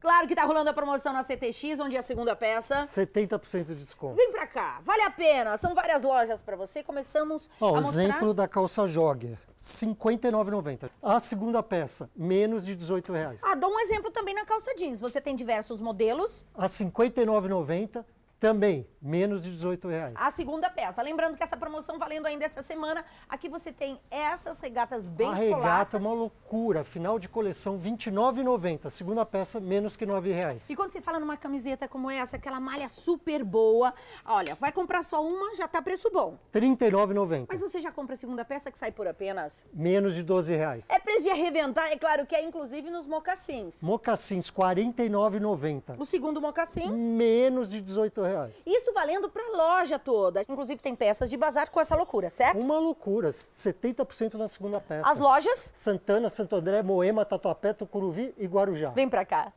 Claro que tá rolando a promoção na CTX, onde é a segunda peça. 70% de desconto. Vem pra cá, vale a pena. São várias lojas para você. Começamos Ó, a mostrar... exemplo da calça jogger, R$ 59,90. A segunda peça, menos de R$ 18,00. Ah, dou um exemplo também na calça jeans. Você tem diversos modelos. A R$ 59,90 também, menos de 18 reais. A segunda peça. Lembrando que essa promoção valendo ainda essa semana. Aqui você tem essas regatas bem A regata, uma loucura. Final de coleção, R$ 29,90. Segunda peça, menos que R$ reais. E quando você fala numa camiseta como essa, aquela malha super boa, olha, vai comprar só uma, já tá preço bom. R$ 39,90. Mas você já compra a segunda peça que sai por apenas? Menos de R$ reais. É de arrebentar, é claro que é inclusive nos mocassins. Mocassins, R$ 49,90. O segundo mocassim? Menos de R$ 18 reais. Isso valendo para a loja toda. Inclusive tem peças de bazar com essa loucura, certo? Uma loucura, 70% na segunda peça. As lojas? Santana, Santo André, Moema, Tatuapé, Tucuruvi e Guarujá. Vem para cá.